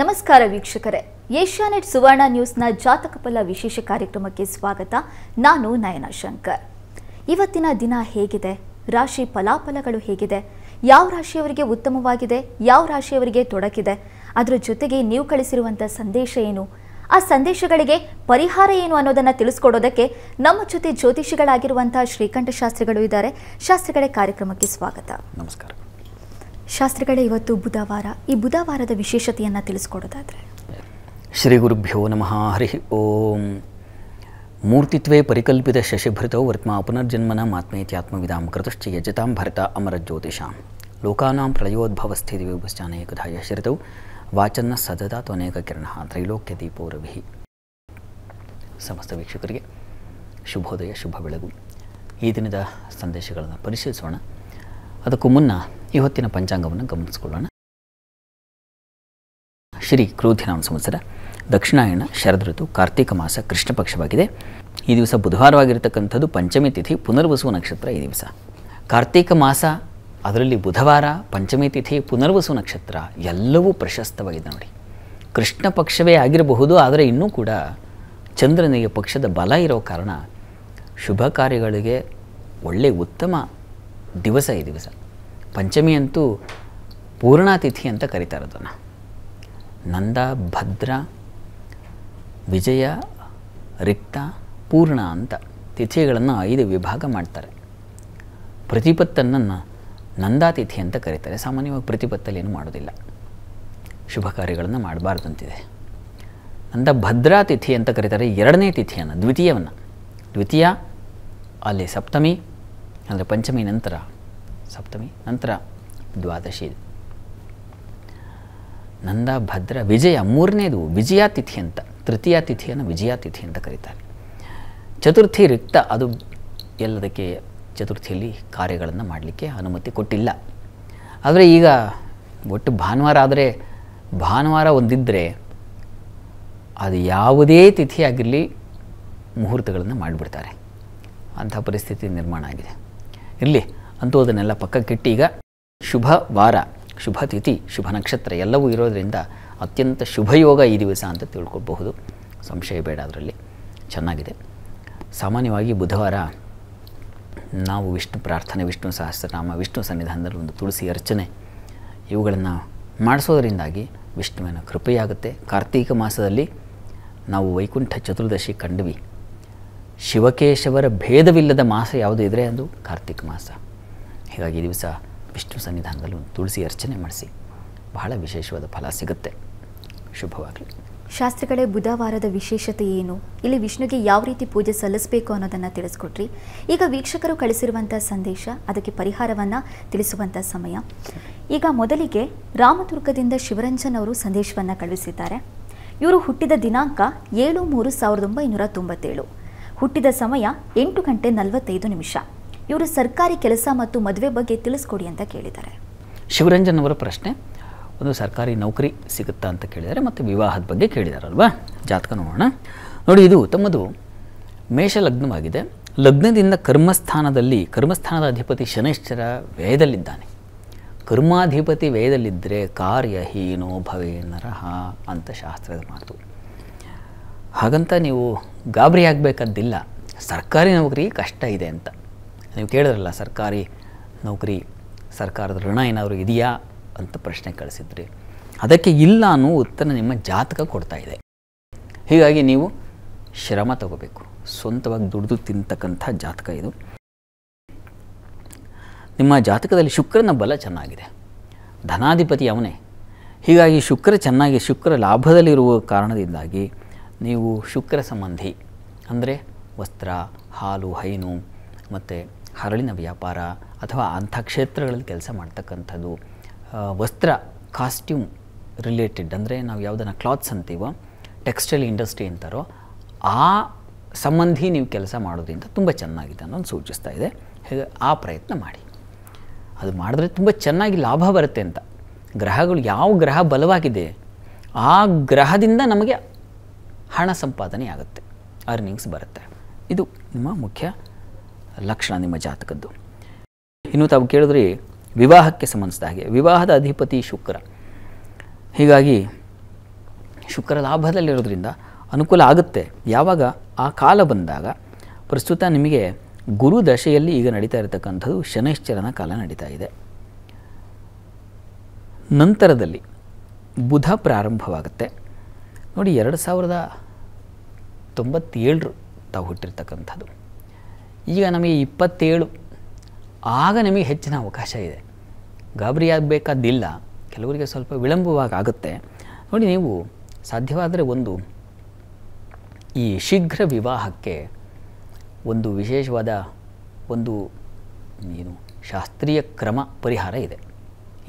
ನಮಸ್ಕಾರ ವೀಕ್ಷಕರೇ ಏಷ್ಯಾನೆಟ್ ಸುವರ್ಣ ನ್ಯೂಸ್ನ ಜಾತಕ ಫಲ ವಿಶೇಷ ಕಾರ್ಯಕ್ರಮಕ್ಕೆ ಸ್ವಾಗತ ನಾನು ನಯನ ಶಂಕರ್ ಇವತ್ತಿನ ದಿನ ಹೇಗಿದೆ ರಾಶಿ ಫಲಾಫಲಗಳು ಹೇಗಿದೆ ಯಾವ ರಾಶಿಯವರಿಗೆ ಉತ್ತಮವಾಗಿದೆ ಯಾವ ರಾಶಿಯವರಿಗೆ ತೊಡಕಿದೆ ಅದರ ಜೊತೆಗೆ ನೀವು ಕಳಿಸಿರುವಂಥ ಸಂದೇಶ ಏನು ಆ ಸಂದೇಶಗಳಿಗೆ ಪರಿಹಾರ ಏನು ಅನ್ನೋದನ್ನು ತಿಳಿಸ್ಕೊಡೋದಕ್ಕೆ ನಮ್ಮ ಜೊತೆ ಜ್ಯೋತಿಷಿಗಳಾಗಿರುವಂತಹ ಶ್ರೀಕಂಠ ಶಾಸ್ತ್ರಿಗಳು ಇದ್ದಾರೆ ಶಾಸ್ತ್ರಿಗಳೇ ಕಾರ್ಯಕ್ರಮಕ್ಕೆ ಸ್ವಾಗತ ನಮಸ್ಕಾರ ಶಾಸ್ತ್ರಿಗಳೇ ಇವತ್ತು ಬುಧವಾರ ಈ ಬುಧವಾರದ ವಿಶೇಷತೆಯನ್ನು ತಿಳಿಸ್ಕೊಡೋದಾದರೆ ಶ್ರೀ ಗುರುಭ್ಯೋ ನಮಃ ಹರಿ ಓಂ ಮೂರ್ತಿತ್ವೇ ಪರಿಕಲ್ಪಿತ ಶಶಿಭೃತೌ ವರ್ತ್ಮ ಪುನರ್ಜನ್ಮನ ಮಾತ್ಮೇತ್ಯಾತ್ಮವಿಧಾಂ ಕೃತಶ್ಚ ಯಜತಾಂ ಭರತ ಅಮರಜ್ಯೋತಿಷಾಂ ಲೋಕಾನಾಂ ಪ್ರಳಯೋದ್ಭವಸ್ಥಿತಿ ವಿಭುಶ್ಚಾನೇಕದಾ ವಾಚನ ವಾಚನ್ನ ಸದಾ ತ್ವನೇಕ ಕಿರಣ ತ್ರೈಲೋಕ್ಯ ದೀಪೋರಭಿ ಸಮಸ್ತ ವೀಕ್ಷಕರಿಗೆ ಶುಭೋದಯ ಶುಭ ಬೆಳಗು ಈ ದಿನದ ಸಂದೇಶಗಳನ್ನು ಪರಿಶೀಲಿಸೋಣ ಅದಕ್ಕೂ ಮುನ್ನ ಇವತ್ತಿನ ಪಂಚಾಂಗವನ್ನು ಗಮನಿಸಿಕೊಳ್ಳೋಣ ಶ್ರೀ ಕ್ರೋಧಿನ ಸಂವತ್ಸರ ದಕ್ಷಿಣಾಯಣ ಶರದ್ ಋತು ಕಾರ್ತೀಕ ಮಾಸ ಕೃಷ್ಣ ಪಕ್ಷವಾಗಿದೆ ಈ ದಿವಸ ಬುಧವಾರವಾಗಿರತಕ್ಕಂಥದ್ದು ಪಂಚಮಿ ತಿಥಿ ಪುನರ್ವಸು ನಕ್ಷತ್ರ ಈ ದಿವಸ ಕಾರ್ತೀಕ ಮಾಸ ಅದರಲ್ಲಿ ಬುಧವಾರ ಪಂಚಮಿ ತಿಥಿ ಪುನರ್ವಸು ನಕ್ಷತ್ರ ಎಲ್ಲವೂ ಪ್ರಶಸ್ತವಾಗಿದೆ ನೋಡಿ ಕೃಷ್ಣ ಪಕ್ಷವೇ ಆಗಿರಬಹುದು ಆದರೆ ಇನ್ನೂ ಕೂಡ ಚಂದ್ರನಿಗೆ ಪಕ್ಷದ ಬಲ ಇರೋ ಕಾರಣ ಶುಭ ಕಾರ್ಯಗಳಿಗೆ ಒಳ್ಳೆಯ ಉತ್ತಮ ದಿವಸ ಈ ದಿವಸ ಪಂಚಮಿ ಅಂತೂ ಪೂರ್ಣಾತಿಥಿ ಅಂತ ಕರೀತಾರೆ ಅದನ್ನು ನಂದ ಭದ್ರ ವಿಜಯ ರಿಕ್ತ ಪೂರ್ಣ ಅಂತ ತಿಥಿಗಳನ್ನು ಐದು ವಿಭಾಗ ಮಾಡ್ತಾರೆ ಪ್ರತಿಪತ್ತನ್ನು ನಂದಾತಿಥಿ ಅಂತ ಕರೀತಾರೆ ಸಾಮಾನ್ಯವಾಗಿ ಪ್ರತಿಪತ್ತಲ್ಲಿ ಏನು ಮಾಡೋದಿಲ್ಲ ಶುಭ ಕಾರ್ಯಗಳನ್ನು ಮಾಡಬಾರ್ದಂತಿದೆ ಅಂತಿದೆ ನಂದ ಭದ್ರಾತಿಥಿ ಅಂತ ಕರೀತಾರೆ ಎರಡನೇ ತಿಥಿಯನ್ನು ದ್ವಿತೀಯವನ್ನು ದ್ವಿತೀಯ ಅಲ್ಲಿ ಸಪ್ತಮಿ ಅಂದರೆ ಪಂಚಮಿ ನಂತರ ಸಪ್ತಮಿ ನಂತರ ದ್ವಾದಶಿ ನಂದ ಭದ್ರ ವಿಜಯ ಮೂರನೇದು ವಿಜಯಾತಿಥಿ ಅಂತ ತೃತೀಯ ತಿಥಿಯನ್ನು ವಿಜಯಾತಿಥಿ ಅಂತ ಕರೀತಾರೆ ಚತುರ್ಥಿ ರಿಕ್ತ ಅದು ಎಲ್ಲದಕ್ಕೆ ಚತುರ್ಥಿಯಲ್ಲಿ ಕಾರ್ಯಗಳನ್ನು ಮಾಡಲಿಕ್ಕೆ ಅನುಮತಿ ಕೊಟ್ಟಿಲ್ಲ ಆದರೆ ಈಗ ಒಟ್ಟು ಭಾನುವಾರ ಆದರೆ ಭಾನುವಾರ ಒಂದಿದ್ದರೆ ಅದು ಯಾವುದೇ ತಿಥಿಯಾಗಿರಲಿ ಮುಹೂರ್ತಗಳನ್ನು ಮಾಡಿಬಿಡ್ತಾರೆ ಅಂಥ ಪರಿಸ್ಥಿತಿ ನಿರ್ಮಾಣ ಆಗಿದೆ ಇರಲಿ ಅಂಥವುದನ್ನೆಲ್ಲ ಪಕ್ಕಕ್ಕಿಟ್ಟು ಈಗ ಶುಭ ವಾರ ಶುಭ ತಿಥಿ ಶುಭ ನಕ್ಷತ್ರ ಎಲ್ಲವೂ ಇರೋದರಿಂದ ಅತ್ಯಂತ ಶುಭಯೋಗ ಈ ದಿವಸ ಅಂತ ತಿಳ್ಕೊಬಹುದು ಸಂಶಯ ಬೇಡ ಅದರಲ್ಲಿ ಚೆನ್ನಾಗಿದೆ ಸಾಮಾನ್ಯವಾಗಿ ಬುಧವಾರ ನಾವು ವಿಷ್ಣು ಪ್ರಾರ್ಥನೆ ವಿಷ್ಣು ಸಹಸ್ರನಾಮ ವಿಷ್ಣು ಸನ್ನಿಧಾನದಲ್ಲಿ ಒಂದು ತುಳಸಿ ಅರ್ಚನೆ ಇವುಗಳನ್ನು ಮಾಡಿಸೋದರಿಂದಾಗಿ ವಿಷ್ಣುವಿನ ಕೃಪೆಯಾಗುತ್ತೆ ಕಾರ್ತೀಕ ಮಾಸದಲ್ಲಿ ನಾವು ವೈಕುಂಠ ಚತುರ್ದಶಿ ಕಂಡ್ವಿ ಶಿವಕೇಶವರ ಭೇದವಿಲ್ಲದ ಮಾಸ ಯಾವುದು ಇದ್ದರೆ ಅದು ಕಾರ್ತೀಕ ಮಾಸ ಹೀಗಾಗಿ ದಿವಸ ವಿಷ್ಣು ಸನ್ನಿಧಾನದಲ್ಲೂ ತುಳಸಿ ಅರ್ಚನೆ ಮಾಡಿಸಿ ಬಹಳ ವಿಶೇಷವಾದ ಫಲ ಸಿಗುತ್ತೆ ಶುಭವಾಗಲಿ ಶಾಸ್ತ್ರಿಗಳೇ ಬುಧವಾರದ ವಿಶೇಷತೆ ಏನು ಇಲ್ಲಿ ವಿಷ್ಣುಗೆ ಯಾವ ರೀತಿ ಪೂಜೆ ಸಲ್ಲಿಸಬೇಕು ಅನ್ನೋದನ್ನು ತಿಳಿಸ್ಕೊಟ್ರಿ ಈಗ ವೀಕ್ಷಕರು ಕಳಿಸಿರುವಂಥ ಸಂದೇಶ ಅದಕ್ಕೆ ಪರಿಹಾರವನ್ನು ತಿಳಿಸುವಂಥ ಸಮಯ ಈಗ ಮೊದಲಿಗೆ ರಾಮದುರ್ಗದಿಂದ ಶಿವರಂಜನ್ ಅವರು ಸಂದೇಶವನ್ನು ಕಳುಹಿಸಿದ್ದಾರೆ ಇವರು ಹುಟ್ಟಿದ ದಿನಾಂಕ ಏಳು ಮೂರು ಸಾವಿರದ ಒಂಬೈನೂರ ತೊಂಬತ್ತೇಳು ಹುಟ್ಟಿದ ಸಮಯ ಎಂಟು ಗಂಟೆ ನಲವತ್ತೈದು ನಿಮಿಷ ಇವರು ಸರ್ಕಾರಿ ಕೆಲಸ ಮತ್ತು ಮದುವೆ ಬಗ್ಗೆ ತಿಳಿಸ್ಕೊಡಿ ಅಂತ ಕೇಳಿದ್ದಾರೆ ಶಿವರಂಜನ್ ಅವರ ಪ್ರಶ್ನೆ ಒಂದು ಸರ್ಕಾರಿ ನೌಕರಿ ಸಿಗುತ್ತಾ ಅಂತ ಕೇಳಿದ್ದಾರೆ ಮತ್ತು ವಿವಾಹದ ಬಗ್ಗೆ ಕೇಳಿದಾರಲ್ವಾ ಜಾತಕ ನೋಡೋಣ ನೋಡಿ ಇದು ತಮ್ಮದು ಮೇಷ ಲಗ್ನವಾಗಿದೆ ಲಗ್ನದಿಂದ ಕರ್ಮಸ್ಥಾನದಲ್ಲಿ ಕರ್ಮಸ್ಥಾನದ ಅಧಿಪತಿ ಶನೇಶ್ವರ ವ್ಯಯದಲ್ಲಿದ್ದಾನೆ ಕರ್ಮಾಧಿಪತಿ ವ್ಯಯದಲ್ಲಿದ್ದರೆ ಕಾರ್ಯ ಹೀನೋ ಭವೇ ನರಹ ಅಂತ ಶಾಸ್ತ್ರದ ಮಾತು ಹಾಗಂತ ನೀವು ಗಾಬರಿ ಆಗಬೇಕಾದ್ದಿಲ್ಲ ಸರ್ಕಾರಿ ನೌಕರಿ ಕಷ್ಟ ಇದೆ ಅಂತ ನೀವು ಕೇಳಿದ್ರಲ್ಲ ಸರ್ಕಾರಿ ನೌಕರಿ ಸರ್ಕಾರದ ಋಣ ಏನಾದರೂ ಇದೆಯಾ ಅಂತ ಪ್ರಶ್ನೆ ಕಳಿಸಿದ್ರಿ ಅದಕ್ಕೆ ಇಲ್ಲ ಅನ್ನೋ ಉತ್ತರ ನಿಮ್ಮ ಜಾತಕ ಕೊಡ್ತಾ ಇದೆ ಹೀಗಾಗಿ ನೀವು ಶ್ರಮ ತಗೋಬೇಕು ಸ್ವಂತವಾಗಿ ದುಡಿದು ತಿಂತಕ್ಕಂಥ ಜಾತಕ ಇದು ನಿಮ್ಮ ಜಾತಕದಲ್ಲಿ ಶುಕ್ರನ ಬಲ ಚೆನ್ನಾಗಿದೆ ಧನಾಧಿಪತಿ ಅವನೇ ಹೀಗಾಗಿ ಶುಕ್ರ ಚೆನ್ನಾಗಿ ಶುಕ್ರ ಲಾಭದಲ್ಲಿರುವ ಕಾರಣದಿಂದಾಗಿ ನೀವು ಶುಕ್ರ ಸಂಬಂಧಿ ಅಂದರೆ ವಸ್ತ್ರ ಹಾಲು ಹೈನು ಮತ್ತು ಹರಳಿನ ವ್ಯಾಪಾರ ಅಥವಾ ಅಂಥ ಕ್ಷೇತ್ರಗಳಲ್ಲಿ ಕೆಲಸ ಮಾಡ್ತಕ್ಕಂಥದ್ದು ವಸ್ತ್ರ ಕಾಸ್ಟ್ಯೂಮ್ ರಿಲೇಟೆಡ್ ಅಂದರೆ ನಾವು ಯಾವುದನ್ನು ಕ್ಲಾತ್ಸ್ ಅಂತೀವೋ ಟೆಕ್ಸ್ಟೈಲ್ ಇಂಡಸ್ಟ್ರಿ ಅಂತಾರೋ ಆ ಸಂಬಂಧಿ ನೀವು ಕೆಲಸ ಮಾಡೋದ್ರಿಂದ ತುಂಬ ಚೆನ್ನಾಗಿದೆ ಅನ್ನೋದು ಸೂಚಿಸ್ತಾ ಇದೆ ಹೇಗೆ ಆ ಪ್ರಯತ್ನ ಮಾಡಿ ಅದು ಮಾಡಿದ್ರೆ ತುಂಬ ಚೆನ್ನಾಗಿ ಲಾಭ ಬರುತ್ತೆ ಅಂತ ಗ್ರಹಗಳು ಯಾವ ಗ್ರಹ ಬಲವಾಗಿದೆ ಆ ಗ್ರಹದಿಂದ ನಮಗೆ ಹಣ ಸಂಪಾದನೆ ಆಗುತ್ತೆ ಅರ್ನಿಂಗ್ಸ್ ಬರುತ್ತೆ ಇದು ನಿಮ್ಮ ಮುಖ್ಯ ಲಕ್ಷಣ ನಿಮ್ಮ ಜಾತಕದ್ದು ಇನ್ನು ತಾವು ಕೇಳಿದ್ರಿ ವಿವಾಹಕ್ಕೆ ಸಂಬಂಧಿಸಿದ ಹಾಗೆ ವಿವಾಹದ ಅಧಿಪತಿ ಶುಕ್ರ ಹೀಗಾಗಿ ಶುಕ್ರ ಲಾಭದಲ್ಲಿರೋದ್ರಿಂದ ಅನುಕೂಲ ಆಗುತ್ತೆ ಯಾವಾಗ ಆ ಕಾಲ ಬಂದಾಗ ಪ್ರಸ್ತುತ ನಿಮಗೆ ಗುರು ದಶೆಯಲ್ಲಿ ಈಗ ನಡೀತಾ ಇರತಕ್ಕಂಥದ್ದು ಶನೈಶ್ಚರನ ಕಾಲ ನಡೀತಾ ಇದೆ ನಂತರದಲ್ಲಿ ಬುಧ ಪ್ರಾರಂಭವಾಗುತ್ತೆ ನೋಡಿ ಎರಡು ಸಾವಿರದ ತೊಂಬತ್ತೇಳರು ತಾವು ಹುಟ್ಟಿರ್ತಕ್ಕಂಥದ್ದು ಈಗ ನಮಗೆ ಇಪ್ಪತ್ತೇಳು ಆಗ ನಮಗೆ ಹೆಚ್ಚಿನ ಅವಕಾಶ ಇದೆ ಗಾಬರಿ ಆಗಬೇಕಾದಿಲ್ಲ ಕೆಲವರಿಗೆ ಸ್ವಲ್ಪ ವಿಳಂಬವಾಗಿ ಆಗುತ್ತೆ ನೋಡಿ ನೀವು ಸಾಧ್ಯವಾದರೆ ಒಂದು ಈ ಶೀಘ್ರ ವಿವಾಹಕ್ಕೆ ಒಂದು ವಿಶೇಷವಾದ ಒಂದು ಏನು ಶಾಸ್ತ್ರೀಯ ಕ್ರಮ ಪರಿಹಾರ ಇದೆ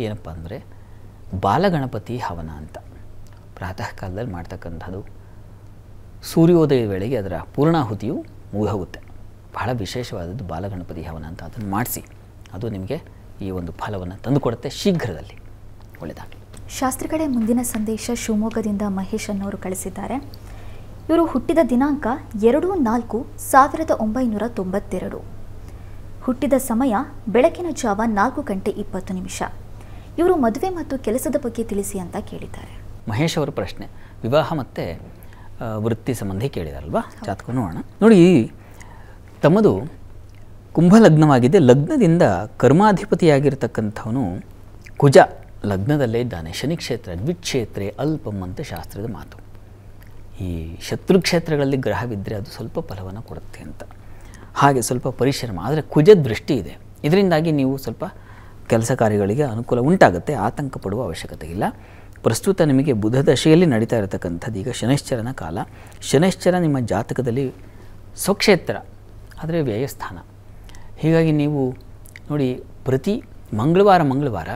ಏನಪ್ಪ ಅಂದರೆ ಬಾಲಗಣಪತಿ ಹವನ ಅಂತ ಪ್ರಾತಃ ಕಾಲದಲ್ಲಿ ಮಾಡ್ತಕ್ಕಂಥದ್ದು ಸೂರ್ಯೋದಯ ವೇಳೆಗೆ ಅದರ ಪೂರ್ಣಾಹುತಿಯು ಮುಗಿ ಹೋಗುತ್ತೆ ಬಹಳ ವಿಶೇಷವಾದದ್ದು ಬಾಲಗಣಪತಿ ಹವನ ಅಂತ ಅದನ್ನು ಮಾಡಿಸಿ ಅದು ನಿಮಗೆ ಈ ಒಂದು ಫಲವನ್ನು ತಂದುಕೊಡುತ್ತೆ ಶೀಘ್ರದಲ್ಲಿ ಒಳ್ಳೆಯದಾಗಲಿ ಶಾಸ್ತ್ರಿ ಕಡೆ ಮುಂದಿನ ಸಂದೇಶ ಶಿವಮೊಗ್ಗದಿಂದ ಮಹೇಶ್ ಅನ್ನೋರು ಕಳಿಸಿದ್ದಾರೆ ಇವರು ಹುಟ್ಟಿದ ದಿನಾಂಕ ಎರಡು ನಾಲ್ಕು ಸಾವಿರದ ಒಂಬೈನೂರ ತೊಂಬತ್ತೆರಡು ಹುಟ್ಟಿದ ಸಮಯ ಬೆಳಕಿನ ಜಾವ ನಾಲ್ಕು ಗಂಟೆ ಇಪ್ಪತ್ತು ನಿಮಿಷ ಇವರು ಮದುವೆ ಮತ್ತು ಕೆಲಸದ ಬಗ್ಗೆ ತಿಳಿಸಿ ಅಂತ ಕೇಳಿದ್ದಾರೆ ಮಹೇಶ್ ಅವರ ಪ್ರಶ್ನೆ ವಿವಾಹ ಮತ್ತು ವೃತ್ತಿ ಸಂಬಂಧಿ ಕೇಳಿದಾರಲ್ವಾ ಜಾತಕ ನೋಡೋಣ ನೋಡಿ ತಮ್ಮದು ಕುಂಭಲಗ್ನವಾಗಿದೆ ಲಗ್ನದಿಂದ ಕರ್ಮಾಧಿಪತಿಯಾಗಿರ್ತಕ್ಕಂಥವನು ಕುಜ ಲಗ್ನದಲ್ಲೇ ಇದ್ದಾನೆ ಕ್ಷೇತ್ರ ದ್ವಿಕ್ಷೇತ್ರ ಅಲ್ಪಂ ಅಂತ ಶಾಸ್ತ್ರದ ಮಾತು ಈ ಶತ್ರು ಕ್ಷೇತ್ರಗಳಲ್ಲಿ ಗ್ರಹವಿದ್ದರೆ ಅದು ಸ್ವಲ್ಪ ಫಲವನ್ನು ಕೊಡುತ್ತೆ ಅಂತ ಹಾಗೆ ಸ್ವಲ್ಪ ಪರಿಶ್ರಮ ಆದರೆ ಕುಜ ದೃಷ್ಟಿ ಇದೆ ಇದರಿಂದಾಗಿ ನೀವು ಸ್ವಲ್ಪ ಕೆಲಸ ಕಾರ್ಯಗಳಿಗೆ ಅನುಕೂಲ ಉಂಟಾಗುತ್ತೆ ಆತಂಕ ಪಡುವ ಅವಶ್ಯಕತೆ ಇಲ್ಲ ಪ್ರಸ್ತುತ ನಿಮಗೆ ಬುಧ ದಶೆಯಲ್ಲಿ ನಡೀತಾ ಇರತಕ್ಕಂಥದ್ದು ಈಗ ಶನಿಶ್ಚರನ ಕಾಲ ಶನೈಶ್ಚರ ನಿಮ್ಮ ಜಾತಕದಲ್ಲಿ ಸ್ವಕ್ಷೇತ್ರ ಆದರೆ ವ್ಯಯಸ್ಥಾನ ಹೀಗಾಗಿ ನೀವು ನೋಡಿ ಪ್ರತಿ ಮಂಗಳವಾರ ಮಂಗಳವಾರ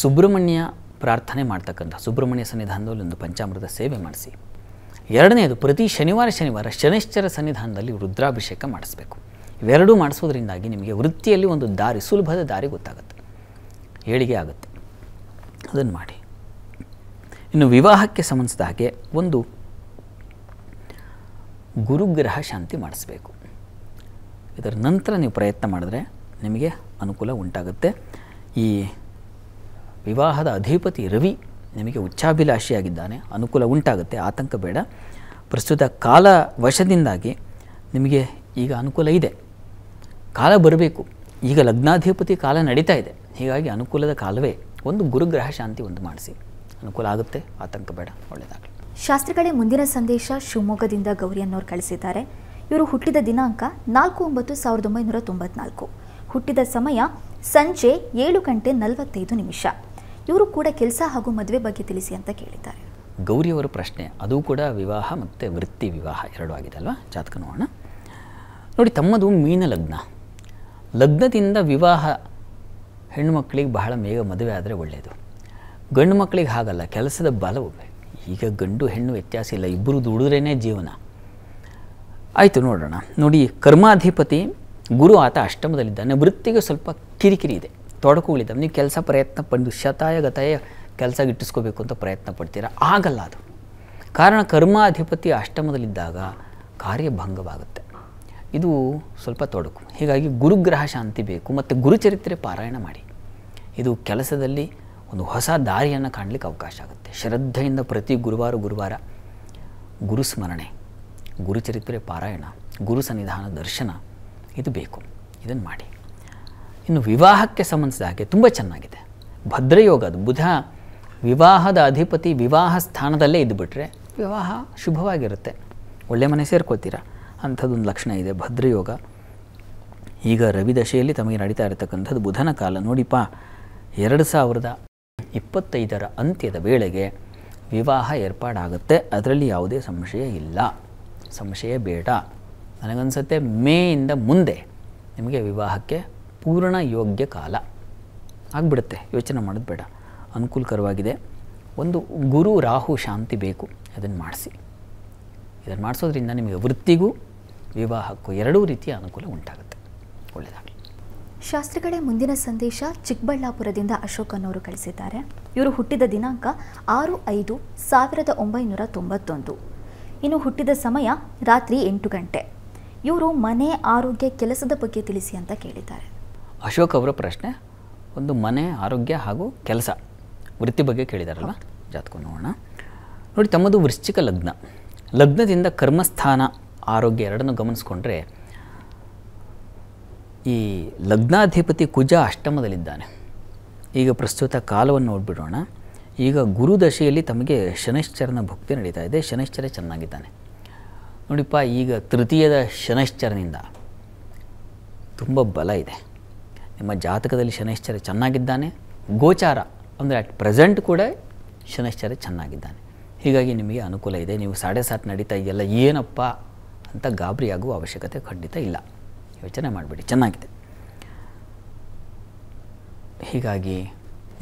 ಸುಬ್ರಹ್ಮಣ್ಯ ಪ್ರಾರ್ಥನೆ ಮಾಡ್ತಕ್ಕಂಥ ಸುಬ್ರಹ್ಮಣ್ಯ ಸನ್ನಿಧಾನದಲ್ಲಿ ಒಂದು ಪಂಚಾಮೃತ ಸೇವೆ ಮಾಡಿಸಿ ಎರಡನೇದು ಪ್ರತಿ ಶನಿವಾರ ಶನಿವಾರ ಶನಿಶ್ಚರ ಸನ್ನಿಧಾನದಲ್ಲಿ ರುದ್ರಾಭಿಷೇಕ ಮಾಡಿಸ್ಬೇಕು ಇವೆರಡೂ ಮಾಡಿಸೋದ್ರಿಂದಾಗಿ ನಿಮಗೆ ವೃತ್ತಿಯಲ್ಲಿ ಒಂದು ದಾರಿ ಸುಲಭದ ದಾರಿ ಗೊತ್ತಾಗುತ್ತೆ ಏಳಿಗೆ ಆಗುತ್ತೆ ಅದನ್ನು ಮಾಡಿ ಇನ್ನು ವಿವಾಹಕ್ಕೆ ಸಂಬಂಧಿಸಿದ ಹಾಗೆ ಒಂದು ಗುರುಗ್ರಹ ಶಾಂತಿ ಮಾಡಿಸ್ಬೇಕು ಇದರ ನಂತರ ನೀವು ಪ್ರಯತ್ನ ಮಾಡಿದ್ರೆ ನಿಮಗೆ ಅನುಕೂಲ ಉಂಟಾಗುತ್ತೆ ಈ ವಿವಾಹದ ಅಧಿಪತಿ ರವಿ ನಿಮಗೆ ಉಚ್ಚಾಭಿಲಾಷಿಯಾಗಿದ್ದಾನೆ ಅನುಕೂಲ ಉಂಟಾಗುತ್ತೆ ಆತಂಕ ಬೇಡ ಪ್ರಸ್ತುತ ಕಾಲ ವಶದಿಂದಾಗಿ ನಿಮಗೆ ಈಗ ಅನುಕೂಲ ಇದೆ ಕಾಲ ಬರಬೇಕು ಈಗ ಲಗ್ನಾಧಿಪತಿ ಕಾಲ ನಡೀತಾ ಇದೆ ಹೀಗಾಗಿ ಅನುಕೂಲದ ಕಾಲವೇ ಒಂದು ಗುರುಗ್ರಹ ಶಾಂತಿ ಒಂದು ಮಾಡಿಸಿ ಅನುಕೂಲ ಆಗುತ್ತೆ ಆತಂಕ ಬೇಡ ಒಳ್ಳೆಯದಾಗಲಿ ಶಾಸ್ತ್ರಿಗಳೇ ಮುಂದಿನ ಸಂದೇಶ ಶಿವಮೊಗ್ಗದಿಂದ ಗೌರಿಯನ್ನೋರು ಕಳಿಸಿದ್ದಾರೆ ಇವರು ಹುಟ್ಟಿದ ದಿನಾಂಕ ನಾಲ್ಕು ಒಂಬತ್ತು ಸಾವಿರದ ಒಂಬೈನೂರ ತೊಂಬತ್ನಾಲ್ಕು ಹುಟ್ಟಿದ ಸಮಯ ಸಂಜೆ ಏಳು ಗಂಟೆ ನಲವತ್ತೈದು ನಿಮಿಷ ಇವರು ಕೂಡ ಕೆಲಸ ಹಾಗೂ ಮದುವೆ ಬಗ್ಗೆ ತಿಳಿಸಿ ಅಂತ ಕೇಳಿದ್ದಾರೆ ಗೌರಿಯವರ ಪ್ರಶ್ನೆ ಅದು ಕೂಡ ವಿವಾಹ ಮತ್ತು ವೃತ್ತಿ ವಿವಾಹ ಎರಡೂ ಆಗಿದೆ ಅಲ್ವಾ ಜಾತಕ ನೋಡೋಣ ನೋಡಿ ತಮ್ಮದು ಮೀನ ಲಗ್ನ ಲಗ್ನದಿಂದ ವಿವಾಹ ಹೆಣ್ಣು ಮಕ್ಕಳಿಗೆ ಬಹಳ ಮೇಘ ಮದುವೆ ಆದರೆ ಒಳ್ಳೆಯದು ಗಂಡು ಮಕ್ಕಳಿಗೆ ಹಾಗಲ್ಲ ಕೆಲಸದ ಬಲವು ಈಗ ಗಂಡು ಹೆಣ್ಣು ವ್ಯತ್ಯಾಸ ಇಲ್ಲ ಇಬ್ಬರು ದುಡಿದ್ರೇ ಜೀವನ ಆಯಿತು ನೋಡೋಣ ನೋಡಿ ಕರ್ಮಾಧಿಪತಿ ಗುರು ಆತ ಅಷ್ಟಮದಲ್ಲಿದ್ದಾನೆ ವೃತ್ತಿಗೆ ಸ್ವಲ್ಪ ಕಿರಿಕಿರಿ ಇದೆ ತೊಡಕುಗಳಿದ್ದಾವೆ ನೀವು ಕೆಲಸ ಪ್ರಯತ್ನ ಪಡೆದು ಶತಾಯ ಗತಾಯ ಕೆಲಸ ಗಿಟ್ಟಿಸ್ಕೋಬೇಕು ಅಂತ ಪ್ರಯತ್ನ ಪಡ್ತೀರಾ ಆಗಲ್ಲ ಅದು ಕಾರಣ ಕರ್ಮಾಧಿಪತಿ ಅಷ್ಟಮದಲ್ಲಿದ್ದಾಗ ಕಾರ್ಯಭಂಗವಾಗುತ್ತೆ ಇದು ಸ್ವಲ್ಪ ತೊಡಕು ಹೀಗಾಗಿ ಗುರುಗ್ರಹ ಶಾಂತಿ ಬೇಕು ಮತ್ತು ಗುರುಚರಿತ್ರೆ ಪಾರಾಯಣ ಮಾಡಿ ಇದು ಕೆಲಸದಲ್ಲಿ ಒಂದು ಹೊಸ ದಾರಿಯನ್ನು ಕಾಣಲಿಕ್ಕೆ ಅವಕಾಶ ಆಗುತ್ತೆ ಶ್ರದ್ಧೆಯಿಂದ ಪ್ರತಿ ಗುರುವಾರ ಗುರುವಾರ ಗುರುಸ್ಮರಣೆ ಗುರುಚರಿತ್ರೆ ಪಾರಾಯಣ ಗುರು ಸನ್ನಿಧಾನ ದರ್ಶನ ಇದು ಬೇಕು ಇದನ್ನು ಮಾಡಿ ಇನ್ನು ವಿವಾಹಕ್ಕೆ ಸಂಬಂಧಿಸಿದ ಹಾಗೆ ತುಂಬ ಚೆನ್ನಾಗಿದೆ ಭದ್ರಯೋಗ ಅದು ಬುಧ ವಿವಾಹದ ಅಧಿಪತಿ ವಿವಾಹ ಸ್ಥಾನದಲ್ಲೇ ಇದ್ದುಬಿಟ್ರೆ ವಿವಾಹ ಶುಭವಾಗಿರುತ್ತೆ ಒಳ್ಳೆ ಮನೆ ಸೇರ್ಕೋತೀರ ಅಂಥದ್ದೊಂದು ಲಕ್ಷಣ ಇದೆ ಭದ್ರಯೋಗ ಈಗ ರವಿ ದಶೆಯಲ್ಲಿ ತಮಗೆ ನಡೀತಾ ಇರತಕ್ಕಂಥದ್ದು ಬುಧನ ಕಾಲ ನೋಡಿಪ್ಪ ಎರಡು ಸಾವಿರದ ಇಪ್ಪತ್ತೈದರ ಅಂತ್ಯದ ವೇಳೆಗೆ ವಿವಾಹ ಏರ್ಪಾಡಾಗುತ್ತೆ ಅದರಲ್ಲಿ ಯಾವುದೇ ಸಂಶಯ ಇಲ್ಲ ಸಂಶಯ ಬೇಡ ನನಗನ್ಸುತ್ತೆ ಮೇಯಿಂದ ಮುಂದೆ ನಿಮಗೆ ವಿವಾಹಕ್ಕೆ ಪೂರ್ಣ ಯೋಗ್ಯ ಕಾಲ ಆಗಿಬಿಡುತ್ತೆ ಯೋಚನೆ ಮಾಡೋದು ಬೇಡ ಅನುಕೂಲಕರವಾಗಿದೆ ಒಂದು ಗುರು ರಾಹು ಶಾಂತಿ ಬೇಕು ಅದನ್ನು ಮಾಡಿಸಿ ಇದನ್ನು ಮಾಡಿಸೋದ್ರಿಂದ ನಿಮಗೆ ವೃತ್ತಿಗೂ ವಿವಾಹಕ್ಕೂ ಎರಡೂ ರೀತಿಯ ಅನುಕೂಲ ಉಂಟಾಗುತ್ತೆ ಒಳ್ಳೆಯದಾಗಲಿ ಶಾಸ್ತ್ರಿಗಳೇ ಮುಂದಿನ ಸಂದೇಶ ಚಿಕ್ಕಬಳ್ಳಾಪುರದಿಂದ ಅಶೋಕನವರು ಕಳಿಸಿದ್ದಾರೆ ಇವರು ಹುಟ್ಟಿದ ದಿನಾಂಕ ಆರು ಐದು ಸಾವಿರದ ಒಂಬೈನೂರ ತೊಂಬತ್ತೊಂದು ಇನ್ನು ಹುಟ್ಟಿದ ಸಮಯ ರಾತ್ರಿ ಎಂಟು ಗಂಟೆ ಇವರು ಮನೆ ಆರೋಗ್ಯ ಕೆಲಸದ ಬಗ್ಗೆ ತಿಳಿಸಿ ಅಂತ ಕೇಳಿದ್ದಾರೆ ಅಶೋಕ್ ಅವರ ಪ್ರಶ್ನೆ ಒಂದು ಮನೆ ಆರೋಗ್ಯ ಹಾಗೂ ಕೆಲಸ ವೃತ್ತಿ ಬಗ್ಗೆ ಕೇಳಿದಾರಲ್ಲ ಜಾತಕ ನೋಡೋಣ ನೋಡಿ ತಮ್ಮದು ವೃಶ್ಚಿಕ ಲಗ್ನ ಲಗ್ನದಿಂದ ಕರ್ಮಸ್ಥಾನ ಆರೋಗ್ಯ ಎರಡನ್ನು ಗಮನಿಸ್ಕೊಂಡ್ರೆ ಈ ಲಗ್ನಾಧಿಪತಿ ಕುಜ ಅಷ್ಟಮದಲ್ಲಿದ್ದಾನೆ ಈಗ ಪ್ರಸ್ತುತ ಕಾಲವನ್ನು ನೋಡಿಬಿಡೋಣ ಈಗ ಗುರು ದಶೆಯಲ್ಲಿ ತಮಗೆ ಶನಶ್ಚರನ ಭಕ್ತಿ ನಡೀತಾ ಇದೆ ಶನಶ್ಚರ ಚೆನ್ನಾಗಿದ್ದಾನೆ ನೋಡಿಪ್ಪ ಈಗ ತೃತೀಯದ ಶನಶ್ಚರನಿಂದ ತುಂಬ ಬಲ ಇದೆ ನಿಮ್ಮ ಜಾತಕದಲ್ಲಿ ಶನಶ್ಚರ ಚೆನ್ನಾಗಿದ್ದಾನೆ ಗೋಚಾರ ಅಂದರೆ ಅಟ್ ಪ್ರೆಸೆಂಟ್ ಕೂಡ ಶನಶ್ಚರ ಚೆನ್ನಾಗಿದ್ದಾನೆ ಹೀಗಾಗಿ ನಿಮಗೆ ಅನುಕೂಲ ಇದೆ ನೀವು ಸಾಡೆ ಸಾತ್ ನಡೀತಾ ಇದೆಯಲ್ಲ ಏನಪ್ಪ ಅಂತ ಗಾಬರಿ ಆಗುವ ಅವಶ್ಯಕತೆ ಖಂಡಿತ ಇಲ್ಲ ಯೋಚನೆ ಮಾಡಿಬಿಡಿ ಚೆನ್ನಾಗಿದೆ ಹೀಗಾಗಿ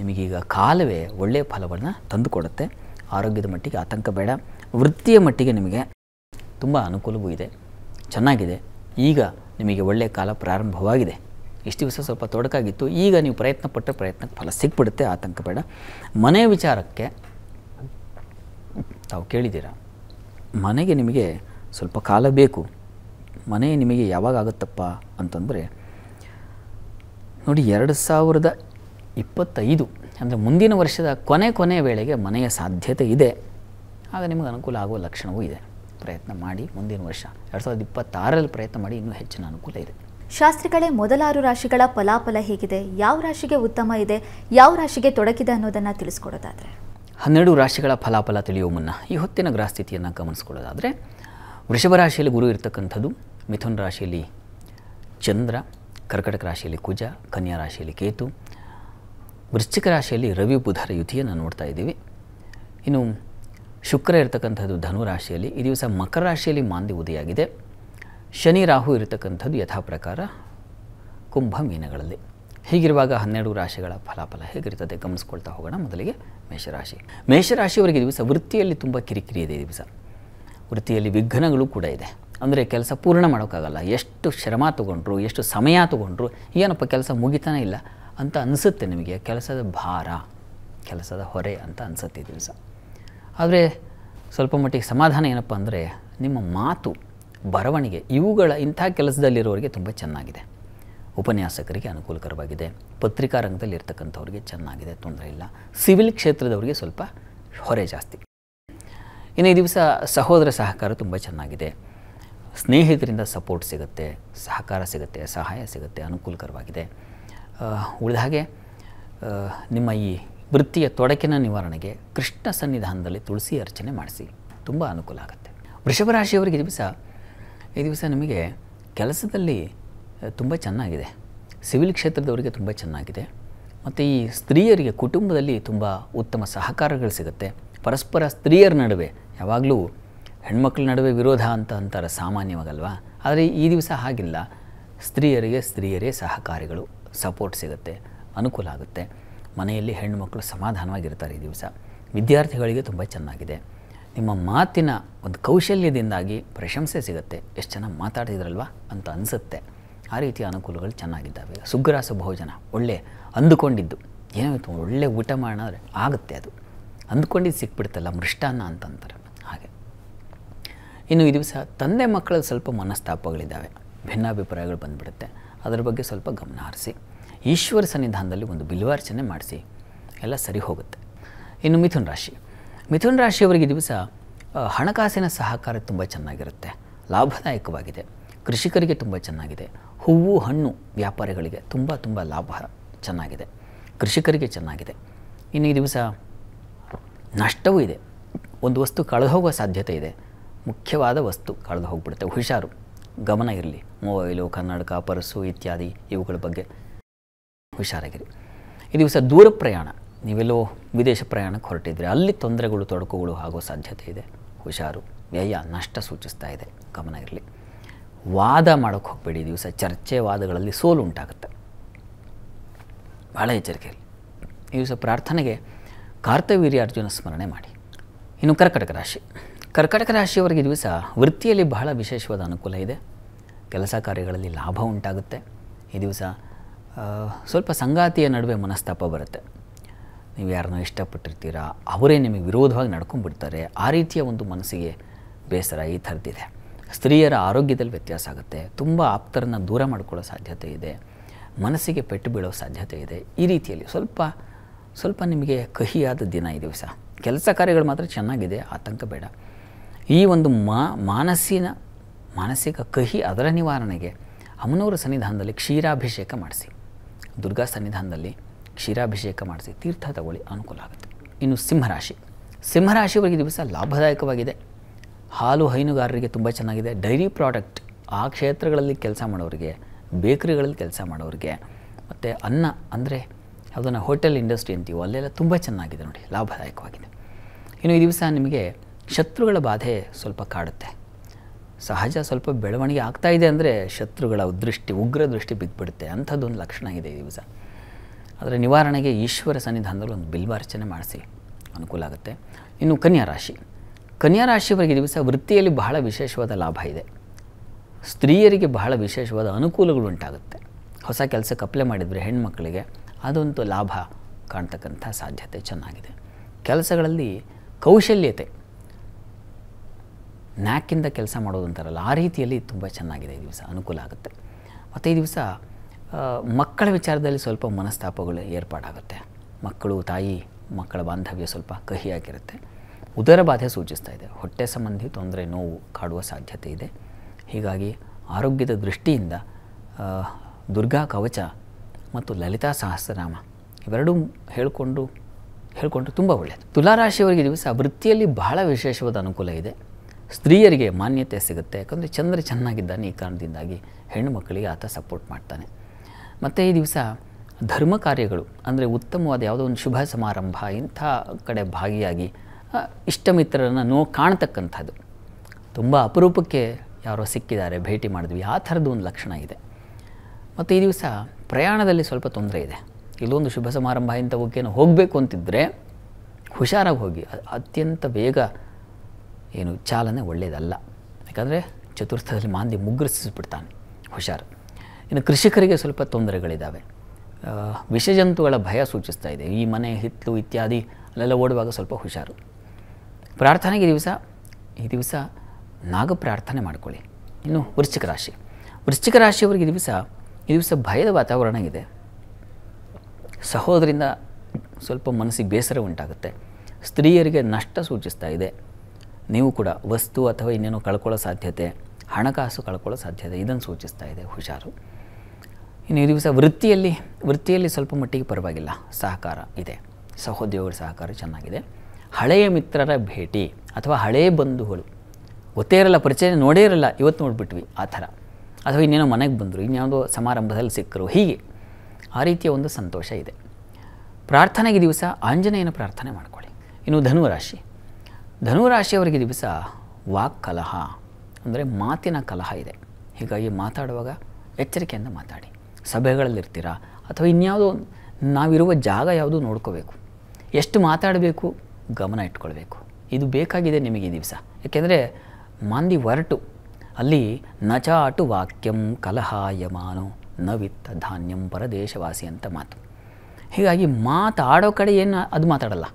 ನಿಮಗೀಗ ಕಾಲವೇ ಒಳ್ಳೆಯ ಫಲವನ್ನು ತಂದುಕೊಡುತ್ತೆ ಆರೋಗ್ಯದ ಮಟ್ಟಿಗೆ ಆತಂಕ ಬೇಡ ವೃತ್ತಿಯ ಮಟ್ಟಿಗೆ ನಿಮಗೆ ತುಂಬ ಅನುಕೂಲವೂ ಇದೆ ಚೆನ್ನಾಗಿದೆ ಈಗ ನಿಮಗೆ ಒಳ್ಳೆಯ ಕಾಲ ಪ್ರಾರಂಭವಾಗಿದೆ ಇಷ್ಟು ದಿವಸ ಸ್ವಲ್ಪ ತೊಡಕಾಗಿತ್ತು ಈಗ ನೀವು ಪ್ರಯತ್ನ ಪಟ್ಟರೆ ಪ್ರಯತ್ನಕ್ಕೆ ಫಲ ಸಿಕ್ಬಿಡುತ್ತೆ ಆತಂಕ ಬೇಡ ಮನೆ ವಿಚಾರಕ್ಕೆ ತಾವು ಕೇಳಿದ್ದೀರಾ ಮನೆಗೆ ನಿಮಗೆ ಸ್ವಲ್ಪ ಕಾಲ ಬೇಕು ಮನೆ ನಿಮಗೆ ಯಾವಾಗ ಆಗುತ್ತಪ್ಪ ಅಂತಂದರೆ ನೋಡಿ ಎರಡು ಸಾವಿರದ ಇಪ್ಪತ್ತೈದು ಅಂದರೆ ಮುಂದಿನ ವರ್ಷದ ಕೊನೆ ಕೊನೆ ವೇಳೆಗೆ ಮನೆಯ ಸಾಧ್ಯತೆ ಇದೆ ಆಗ ನಿಮಗೆ ಅನುಕೂಲ ಆಗುವ ಲಕ್ಷಣವೂ ಇದೆ ಪ್ರಯತ್ನ ಮಾಡಿ ಮುಂದಿನ ವರ್ಷ ಎರಡು ಸಾವಿರದ ಇಪ್ಪತ್ತಾರರಲ್ಲಿ ಪ್ರಯತ್ನ ಮಾಡಿ ಇನ್ನೂ ಹೆಚ್ಚಿನ ಅನುಕೂಲ ಇದೆ ಶಾಸ್ತ್ರಿಗಳೇ ಮೊದಲಾರು ರಾಶಿಗಳ ಫಲಾಫಲ ಹೇಗಿದೆ ಯಾವ ರಾಶಿಗೆ ಉತ್ತಮ ಇದೆ ಯಾವ ರಾಶಿಗೆ ತೊಡಕಿದೆ ಅನ್ನೋದನ್ನು ತಿಳಿಸ್ಕೊಡೋದಾದರೆ ಹನ್ನೆರಡು ರಾಶಿಗಳ ಫಲಾಫಲ ತಿಳಿಯುವ ಮುನ್ನ ಈ ಹೊತ್ತಿನ ಸ್ಥಿತಿಯನ್ನು ಗಮನಿಸ್ಕೊಡೋದಾದರೆ ವೃಷಭ ರಾಶಿಯಲ್ಲಿ ಗುರು ಇರತಕ್ಕಂಥದ್ದು ಮಿಥುನ ರಾಶಿಯಲ್ಲಿ ಚಂದ್ರ ಕರ್ಕಟಕ ರಾಶಿಯಲ್ಲಿ ಕುಜ ಕನ್ಯಾ ರಾಶಿಯಲ್ಲಿ ಕೇತು ವೃಶ್ಚಿಕ ರಾಶಿಯಲ್ಲಿ ರವಿ ಬುಧರ ಯುತಿಯನ್ನು ನೋಡ್ತಾ ಇದ್ದೀವಿ ಇನ್ನು ಶುಕ್ರ ಇರತಕ್ಕಂಥದ್ದು ಧನು ರಾಶಿಯಲ್ಲಿ ಈ ದಿವಸ ಮಕರ ರಾಶಿಯಲ್ಲಿ ಮಾಂದಿ ಉದಿಯಾಗಿದೆ ಶನಿ ರಾಹು ಇರತಕ್ಕಂಥದ್ದು ಯಥಾಪ್ರಕಾರ ಕುಂಭ ಮೀನಗಳಲ್ಲಿ ಹೀಗಿರುವಾಗ ಹನ್ನೆರಡು ರಾಶಿಗಳ ಫಲಾಫಲ ಹೇಗಿರ್ತದೆ ಗಮನಿಸ್ಕೊಳ್ತಾ ಹೋಗೋಣ ಮೊದಲಿಗೆ ಮೇಷರಾಶಿ ಮೇಷರಾಶಿಯವರಿಗೆ ದಿವಸ ವೃತ್ತಿಯಲ್ಲಿ ತುಂಬ ಕಿರಿಕಿರಿ ಇದೆ ಈ ದಿವಸ ವೃತ್ತಿಯಲ್ಲಿ ವಿಘ್ನಗಳು ಕೂಡ ಇದೆ ಅಂದರೆ ಕೆಲಸ ಪೂರ್ಣ ಮಾಡೋಕ್ಕಾಗಲ್ಲ ಎಷ್ಟು ಶ್ರಮ ತಗೊಂಡ್ರು ಎಷ್ಟು ಸಮಯ ತಗೊಂಡ್ರು ಏನಪ್ಪ ಕೆಲಸ ಮುಗಿತಾನೇ ಇಲ್ಲ ಅಂತ ಅನಿಸುತ್ತೆ ನಿಮಗೆ ಕೆಲಸದ ಭಾರ ಕೆಲಸದ ಹೊರೆ ಅಂತ ಅನಿಸುತ್ತೆ ಈ ದಿವಸ ಆದರೆ ಸ್ವಲ್ಪ ಮಟ್ಟಿಗೆ ಸಮಾಧಾನ ಏನಪ್ಪ ಅಂದರೆ ನಿಮ್ಮ ಮಾತು ಬರವಣಿಗೆ ಇವುಗಳ ಇಂಥ ಕೆಲಸದಲ್ಲಿರೋರಿಗೆ ತುಂಬ ಚೆನ್ನಾಗಿದೆ ಉಪನ್ಯಾಸಕರಿಗೆ ಅನುಕೂಲಕರವಾಗಿದೆ ಪತ್ರಿಕಾ ರಂಗದಲ್ಲಿ ಇರ್ತಕ್ಕಂಥವ್ರಿಗೆ ಚೆನ್ನಾಗಿದೆ ತೊಂದರೆ ಇಲ್ಲ ಸಿವಿಲ್ ಕ್ಷೇತ್ರದವರಿಗೆ ಸ್ವಲ್ಪ ಹೊರೆ ಜಾಸ್ತಿ ಇನ್ನು ಈ ದಿವಸ ಸಹೋದರ ಸಹಕಾರ ತುಂಬ ಚೆನ್ನಾಗಿದೆ ಸ್ನೇಹಿತರಿಂದ ಸಪೋರ್ಟ್ ಸಿಗುತ್ತೆ ಸಹಕಾರ ಸಿಗುತ್ತೆ ಸಹಾಯ ಸಿಗುತ್ತೆ ಅನುಕೂಲಕರವಾಗಿದೆ ಉಳಿದ ಹಾಗೆ ನಿಮ್ಮ ಈ ವೃತ್ತಿಯ ತೊಡಕಿನ ನಿವಾರಣೆಗೆ ಕೃಷ್ಣ ಸನ್ನಿಧಾನದಲ್ಲಿ ತುಳಸಿ ಅರ್ಚನೆ ಮಾಡಿಸಿ ತುಂಬ ಅನುಕೂಲ ಆಗುತ್ತೆ ವೃಷಭ ರಾಶಿಯವರಿಗೆ ದಿವಸ ಈ ದಿವಸ ನಿಮಗೆ ಕೆಲಸದಲ್ಲಿ ತುಂಬ ಚೆನ್ನಾಗಿದೆ ಸಿವಿಲ್ ಕ್ಷೇತ್ರದವರಿಗೆ ತುಂಬ ಚೆನ್ನಾಗಿದೆ ಮತ್ತು ಈ ಸ್ತ್ರೀಯರಿಗೆ ಕುಟುಂಬದಲ್ಲಿ ತುಂಬ ಉತ್ತಮ ಸಹಕಾರಗಳು ಸಿಗುತ್ತೆ ಪರಸ್ಪರ ಸ್ತ್ರೀಯರ ನಡುವೆ ಯಾವಾಗಲೂ ಹೆಣ್ಮಕ್ಳ ನಡುವೆ ವಿರೋಧ ಅಂತ ಅಂತಾರೆ ಸಾಮಾನ್ಯವಾಗಲ್ವ ಆದರೆ ಈ ದಿವಸ ಹಾಗಿಲ್ಲ ಸ್ತ್ರೀಯರಿಗೆ ಸ್ತ್ರೀಯರೇ ಸಹಕಾರಿಗಳು ಸಪೋರ್ಟ್ ಸಿಗುತ್ತೆ ಅನುಕೂಲ ಆಗುತ್ತೆ ಮನೆಯಲ್ಲಿ ಹೆಣ್ಣುಮಕ್ಕಳು ಸಮಾಧಾನವಾಗಿರ್ತಾರೆ ಈ ದಿವಸ ವಿದ್ಯಾರ್ಥಿಗಳಿಗೆ ತುಂಬ ಚೆನ್ನಾಗಿದೆ ನಿಮ್ಮ ಮಾತಿನ ಒಂದು ಕೌಶಲ್ಯದಿಂದಾಗಿ ಪ್ರಶಂಸೆ ಸಿಗುತ್ತೆ ಎಷ್ಟು ಚೆನ್ನಾಗಿ ಮಾತಾಡ್ತಿದ್ರಲ್ವಾ ಅಂತ ಅನಿಸುತ್ತೆ ಆ ರೀತಿಯ ಅನುಕೂಲಗಳು ಚೆನ್ನಾಗಿದ್ದಾವೆ ಸುಗ್ರಾಸ ಭೋಜನ ಒಳ್ಳೆ ಅಂದುಕೊಂಡಿದ್ದು ಏನಾಯಿತು ಒಳ್ಳೆ ಊಟ ಮಾಡಿದ್ರೆ ಆಗುತ್ತೆ ಅದು ಅಂದ್ಕೊಂಡಿದ್ದು ಸಿಕ್ಬಿಡ್ತಲ್ಲ ಮೃಷ್ಟಾನ್ನ ಅಂತಂತಾರೆ ಹಾಗೆ ಇನ್ನು ಈ ದಿವಸ ತಂದೆ ಮಕ್ಕಳಲ್ಲಿ ಸ್ವಲ್ಪ ಮನಸ್ತಾಪಗಳಿದ್ದಾವೆ ಭಿನ್ನಾಭಿಪ್ರಾಯಗಳು ಬಂದುಬಿಡುತ್ತೆ ಅದರ ಬಗ್ಗೆ ಸ್ವಲ್ಪ ಗಮನ ಹರಿಸಿ ಈಶ್ವರ ಸನ್ನಿಧಾನದಲ್ಲಿ ಒಂದು ಬಿಲ್ವಾರ್ಚನೆ ಮಾಡಿಸಿ ಎಲ್ಲ ಸರಿ ಹೋಗುತ್ತೆ ಇನ್ನು ಮಿಥುನ್ ರಾಶಿ ಮಿಥುನ್ ರಾಶಿಯವರಿಗೆ ದಿವಸ ಹಣಕಾಸಿನ ಸಹಕಾರ ತುಂಬ ಚೆನ್ನಾಗಿರುತ್ತೆ ಲಾಭದಾಯಕವಾಗಿದೆ ಕೃಷಿಕರಿಗೆ ತುಂಬ ಚೆನ್ನಾಗಿದೆ ಹೂವು ಹಣ್ಣು ವ್ಯಾಪಾರಿಗಳಿಗೆ ತುಂಬ ತುಂಬ ಲಾಭ ಚೆನ್ನಾಗಿದೆ ಕೃಷಿಕರಿಗೆ ಚೆನ್ನಾಗಿದೆ ಇನ್ನು ಈ ದಿವಸ ನಷ್ಟವೂ ಇದೆ ಒಂದು ವಸ್ತು ಕಳೆದು ಹೋಗುವ ಸಾಧ್ಯತೆ ಇದೆ ಮುಖ್ಯವಾದ ವಸ್ತು ಕಳೆದು ಹೋಗ್ಬಿಡುತ್ತೆ ಹುಷಾರು ಗಮನ ಇರಲಿ ಮೊಬೈಲು ಕನ್ನಡಕ ಪರಸು ಇತ್ಯಾದಿ ಇವುಗಳ ಬಗ್ಗೆ ಹುಷಾರಾಗಿರಿ ಈ ದಿವಸ ದೂರ ಪ್ರಯಾಣ ನೀವೆಲ್ಲೋ ವಿದೇಶ ಪ್ರಯಾಣಕ್ಕೆ ಹೊರಟಿದ್ರೆ ಅಲ್ಲಿ ತೊಂದರೆಗಳು ತೊಡಕುಗಳು ಆಗೋ ಸಾಧ್ಯತೆ ಇದೆ ಹುಷಾರು ವ್ಯಯ ನಷ್ಟ ಸೂಚಿಸ್ತಾ ಇದೆ ಗಮನ ಇರಲಿ ವಾದ ಮಾಡೋಕ್ಕೆ ಹೋಗಬೇಡಿ ದಿವಸ ಚರ್ಚೆ ವಾದಗಳಲ್ಲಿ ಸೋಲು ಉಂಟಾಗುತ್ತೆ ಭಾಳ ಇರಲಿ ಈ ದಿವಸ ಪ್ರಾರ್ಥನೆಗೆ ಕಾರ್ತವೀರ್ಯ ಅರ್ಜುನ ಸ್ಮರಣೆ ಮಾಡಿ ಇನ್ನು ಕರ್ಕಟಕ ರಾಶಿ ಕರ್ಕಟಕ ರಾಶಿಯವರಿಗೆ ದಿವಸ ವೃತ್ತಿಯಲ್ಲಿ ಬಹಳ ವಿಶೇಷವಾದ ಅನುಕೂಲ ಇದೆ ಕೆಲಸ ಕಾರ್ಯಗಳಲ್ಲಿ ಲಾಭ ಉಂಟಾಗುತ್ತೆ ಈ ದಿವಸ ಸ್ವಲ್ಪ ಸಂಗಾತಿಯ ನಡುವೆ ಮನಸ್ತಾಪ ಬರುತ್ತೆ ನೀವು ಯಾರನ್ನೋ ಇಷ್ಟಪಟ್ಟಿರ್ತೀರಾ ಅವರೇ ನಿಮಗೆ ವಿರೋಧವಾಗಿ ನಡ್ಕೊಂಡ್ಬಿಡ್ತಾರೆ ಆ ರೀತಿಯ ಒಂದು ಮನಸ್ಸಿಗೆ ಬೇಸರ ಈ ಥರದಿದೆ ಸ್ತ್ರೀಯರ ಆರೋಗ್ಯದಲ್ಲಿ ವ್ಯತ್ಯಾಸ ಆಗುತ್ತೆ ತುಂಬ ಆಪ್ತರನ್ನು ದೂರ ಮಾಡಿಕೊಳ್ಳೋ ಸಾಧ್ಯತೆ ಇದೆ ಮನಸ್ಸಿಗೆ ಪೆಟ್ಟು ಬೀಳೋ ಸಾಧ್ಯತೆ ಇದೆ ಈ ರೀತಿಯಲ್ಲಿ ಸ್ವಲ್ಪ ಸ್ವಲ್ಪ ನಿಮಗೆ ಕಹಿಯಾದ ದಿನ ಈ ದಿವಸ ಕೆಲಸ ಕಾರ್ಯಗಳು ಮಾತ್ರ ಚೆನ್ನಾಗಿದೆ ಆತಂಕ ಬೇಡ ಈ ಒಂದು ಮಾ ಮಾನಸಿನ ಮಾನಸಿಕ ಕಹಿ ಅದರ ನಿವಾರಣೆಗೆ ಅಮ್ಮನವರ ಸನ್ನಿಧಾನದಲ್ಲಿ ಕ್ಷೀರಾಭಿಷೇಕ ಮಾಡಿಸಿ ದುರ್ಗಾ ಸನ್ನಿಧಾನದಲ್ಲಿ ಕ್ಷೀರಾಭಿಷೇಕ ಮಾಡಿಸಿ ತೀರ್ಥ ತಗೊಳ್ಳಿ ಅನುಕೂಲ ಆಗುತ್ತೆ ಇನ್ನು ಸಿಂಹರಾಶಿ ಸಿಂಹರಾಶಿಯವರಿಗೆ ದಿವಸ ಲಾಭದಾಯಕವಾಗಿದೆ ಹಾಲು ಹೈನುಗಾರರಿಗೆ ತುಂಬ ಚೆನ್ನಾಗಿದೆ ಡೈರಿ ಪ್ರಾಡಕ್ಟ್ ಆ ಕ್ಷೇತ್ರಗಳಲ್ಲಿ ಕೆಲಸ ಮಾಡೋರಿಗೆ ಬೇಕರಿಗಳಲ್ಲಿ ಕೆಲಸ ಮಾಡೋರಿಗೆ ಮತ್ತು ಅನ್ನ ಅಂದರೆ ಯಾವುದನ್ನು ಹೋಟೆಲ್ ಇಂಡಸ್ಟ್ರಿ ಅಂತೀವೋ ಅಲ್ಲೆಲ್ಲ ತುಂಬ ಚೆನ್ನಾಗಿದೆ ನೋಡಿ ಲಾಭದಾಯಕವಾಗಿದೆ ಇನ್ನು ಈ ದಿವಸ ನಿಮಗೆ ಶತ್ರುಗಳ ಬಾಧೆ ಸ್ವಲ್ಪ ಕಾಡುತ್ತೆ ಸಹಜ ಸ್ವಲ್ಪ ಬೆಳವಣಿಗೆ ಆಗ್ತಾ ಇದೆ ಅಂದರೆ ಶತ್ರುಗಳ ದೃಷ್ಟಿ ಉಗ್ರ ದೃಷ್ಟಿ ಬಿದ್ದುಬಿಡುತ್ತೆ ಅಂಥದ್ದೊಂದು ಲಕ್ಷಣ ಇದೆ ಈ ದಿವಸ ಅದರ ನಿವಾರಣೆಗೆ ಈಶ್ವರ ಸನ್ನಿಧಾನದಲ್ಲಿ ಒಂದು ಬಿಲ್ವಾರ್ಚನೆ ಮಾಡಿಸಿ ಅನುಕೂಲ ಆಗುತ್ತೆ ಇನ್ನು ಕನ್ಯಾ ರಾಶಿ ಕನ್ಯಾ ರಾಶಿಯವರಿಗೆ ದಿವಸ ವೃತ್ತಿಯಲ್ಲಿ ಬಹಳ ವಿಶೇಷವಾದ ಲಾಭ ಇದೆ ಸ್ತ್ರೀಯರಿಗೆ ಬಹಳ ವಿಶೇಷವಾದ ಅನುಕೂಲಗಳು ಉಂಟಾಗುತ್ತೆ ಹೊಸ ಕೆಲಸಕ್ಕೆ ಅಪ್ಲೈ ಮಾಡಿದರೆ ಹೆಣ್ಮಕ್ಕಳಿಗೆ ಅದೊಂದು ಲಾಭ ಕಾಣ್ತಕ್ಕಂಥ ಸಾಧ್ಯತೆ ಚೆನ್ನಾಗಿದೆ ಕೆಲಸಗಳಲ್ಲಿ ಕೌಶಲ್ಯತೆ ನ್ಯಾಕಿಂದ ಕೆಲಸ ಮಾಡೋದು ಅಂತಾರಲ್ಲ ಆ ರೀತಿಯಲ್ಲಿ ತುಂಬ ಚೆನ್ನಾಗಿದೆ ಈ ದಿವಸ ಅನುಕೂಲ ಆಗುತ್ತೆ ಮತ್ತು ಈ ದಿವಸ ಮಕ್ಕಳ ವಿಚಾರದಲ್ಲಿ ಸ್ವಲ್ಪ ಮನಸ್ತಾಪಗಳು ಏರ್ಪಾಡಾಗುತ್ತೆ ಮಕ್ಕಳು ತಾಯಿ ಮಕ್ಕಳ ಬಾಂಧವ್ಯ ಸ್ವಲ್ಪ ಕಹಿಯಾಗಿರುತ್ತೆ ಉದರ ಬಾಧೆ ಸೂಚಿಸ್ತಾ ಇದೆ ಹೊಟ್ಟೆ ಸಂಬಂಧಿ ತೊಂದರೆ ನೋವು ಕಾಡುವ ಸಾಧ್ಯತೆ ಇದೆ ಹೀಗಾಗಿ ಆರೋಗ್ಯದ ದೃಷ್ಟಿಯಿಂದ ದುರ್ಗಾ ಕವಚ ಮತ್ತು ಲಲಿತಾ ಸಹಸ್ರನಾಮ ಇವೆರಡೂ ಹೇಳಿಕೊಂಡು ಹೇಳಿಕೊಂಡು ತುಂಬ ಒಳ್ಳೆಯದು ತುಲಾರಾಶಿಯವರಿಗೆ ದಿವಸ ವೃತ್ತಿಯಲ್ಲಿ ಬಹಳ ವಿಶೇಷವಾದ ಅನುಕೂಲ ಇದೆ ಸ್ತ್ರೀಯರಿಗೆ ಮಾನ್ಯತೆ ಸಿಗುತ್ತೆ ಯಾಕಂದರೆ ಚಂದ್ರ ಚೆನ್ನಾಗಿದ್ದಾನೆ ಈ ಕಾರಣದಿಂದಾಗಿ ಹೆಣ್ಣು ಮಕ್ಕಳಿಗೆ ಆತ ಸಪೋರ್ಟ್ ಮಾಡ್ತಾನೆ ಮತ್ತು ಈ ದಿವಸ ಧರ್ಮ ಕಾರ್ಯಗಳು ಅಂದರೆ ಉತ್ತಮವಾದ ಯಾವುದೋ ಒಂದು ಶುಭ ಸಮಾರಂಭ ಇಂಥ ಕಡೆ ಭಾಗಿಯಾಗಿ ಇಷ್ಟಮಿತ್ರರನ್ನು ನೋ ಕಾಣತಕ್ಕಂಥದ್ದು ತುಂಬ ಅಪರೂಪಕ್ಕೆ ಯಾರೋ ಸಿಕ್ಕಿದ್ದಾರೆ ಭೇಟಿ ಮಾಡಿದ್ವಿ ಆ ಥರದ್ದು ಒಂದು ಲಕ್ಷಣ ಇದೆ ಮತ್ತು ಈ ದಿವಸ ಪ್ರಯಾಣದಲ್ಲಿ ಸ್ವಲ್ಪ ತೊಂದರೆ ಇದೆ ಇಲ್ಲೊಂದು ಶುಭ ಸಮಾರಂಭ ಇಂಥವಕ್ಕೇನು ಹೋಗಬೇಕು ಅಂತಿದ್ದರೆ ಹುಷಾರಾಗಿ ಹೋಗಿ ಅತ್ಯಂತ ಬೇಗ ಏನು ಚಾಲನೆ ಒಳ್ಳೆಯದಲ್ಲ ಯಾಕಂದರೆ ಚತುರ್ಥದಲ್ಲಿ ಮಾಂದಿ ಮುಗ್ರಿಸಿಬಿಡ್ತಾನೆ ಹುಷಾರು ಇನ್ನು ಕೃಷಿಕರಿಗೆ ಸ್ವಲ್ಪ ತೊಂದರೆಗಳಿದ್ದಾವೆ ವಿಷಜಂತುಗಳ ಭಯ ಸೂಚಿಸ್ತಾ ಇದೆ ಈ ಮನೆ ಹಿತ್ತು ಇತ್ಯಾದಿ ಅಲ್ಲೆಲ್ಲ ಓಡುವಾಗ ಸ್ವಲ್ಪ ಹುಷಾರು ಪ್ರಾರ್ಥನೆಗೆ ದಿವಸ ಈ ದಿವಸ ನಾಗ ಪ್ರಾರ್ಥನೆ ಮಾಡ್ಕೊಳ್ಳಿ ಇನ್ನು ವೃಶ್ಚಿಕ ರಾಶಿ ವೃಶ್ಚಿಕ ರಾಶಿಯವರಿಗೆ ದಿವಸ ಈ ದಿವಸ ಭಯದ ವಾತಾವರಣ ಇದೆ ಸಹೋದರಿಂದ ಸ್ವಲ್ಪ ಮನಸ್ಸಿಗೆ ಬೇಸರ ಉಂಟಾಗುತ್ತೆ ಸ್ತ್ರೀಯರಿಗೆ ನಷ್ಟ ಸೂಚಿಸ್ತಾ ಇದೆ ನೀವು ಕೂಡ ವಸ್ತು ಅಥವಾ ಇನ್ನೇನು ಕಳ್ಕೊಳ್ಳೋ ಸಾಧ್ಯತೆ ಹಣಕಾಸು ಕಳ್ಕೊಳ್ಳೋ ಸಾಧ್ಯತೆ ಇದನ್ನು ಸೂಚಿಸ್ತಾ ಇದೆ ಹುಷಾರು ಇನ್ನು ಈ ದಿವಸ ವೃತ್ತಿಯಲ್ಲಿ ವೃತ್ತಿಯಲ್ಲಿ ಸ್ವಲ್ಪ ಮಟ್ಟಿಗೆ ಪರವಾಗಿಲ್ಲ ಸಹಕಾರ ಇದೆ ಸಹೋದ್ಯೋಗರ ಸಹಕಾರ ಚೆನ್ನಾಗಿದೆ ಹಳೆಯ ಮಿತ್ರರ ಭೇಟಿ ಅಥವಾ ಹಳೆಯ ಬಂಧುಗಳು ಗೊತ್ತೇ ಇರಲ್ಲ ಪರಿಚಯ ನೋಡೇ ಇರಲ್ಲ ಇವತ್ತು ನೋಡಿಬಿಟ್ವಿ ಆ ಥರ ಅಥವಾ ಇನ್ನೇನೋ ಮನೆಗೆ ಬಂದರು ಇನ್ಯಾವುದೋ ಸಮಾರಂಭದಲ್ಲಿ ಸಿಕ್ಕರು ಹೀಗೆ ಆ ರೀತಿಯ ಒಂದು ಸಂತೋಷ ಇದೆ ಪ್ರಾರ್ಥನೆಗೆ ದಿವಸ ಆಂಜನೇಯನ ಪ್ರಾರ್ಥನೆ ಮಾಡಿಕೊಳ್ಳಿ ಇನ್ನು ಧನುರಾಶಿ ಧನುರಾಶಿಯವರಿಗೆ ದಿವಸ ವಾಕ್ ಕಲಹ ಅಂದರೆ ಮಾತಿನ ಕಲಹ ಇದೆ ಹೀಗಾಗಿ ಮಾತಾಡುವಾಗ ಎಚ್ಚರಿಕೆಯಿಂದ ಮಾತಾಡಿ ಸಭೆಗಳಲ್ಲಿರ್ತೀರಾ ಅಥವಾ ಇನ್ಯಾವುದೋ ನಾವಿರುವ ಜಾಗ ಯಾವುದು ನೋಡ್ಕೋಬೇಕು ಎಷ್ಟು ಮಾತಾಡಬೇಕು ಗಮನ ಇಟ್ಕೊಳ್ಬೇಕು ಇದು ಬೇಕಾಗಿದೆ ನಿಮಗೆ ದಿವಸ ಯಾಕೆಂದರೆ ಮಂದಿ ಹೊರಟು ಅಲ್ಲಿ ನಚಾಟು ವಾಕ್ಯಂ ಯಮಾನು ನವಿತ್ತ ಧಾನ್ಯಂ ಪರದೇಶವಾಸಿ ಅಂತ ಮಾತು ಹೀಗಾಗಿ ಮಾತಾಡೋ ಕಡೆ ಏನು ಅದು ಮಾತಾಡಲ್ಲ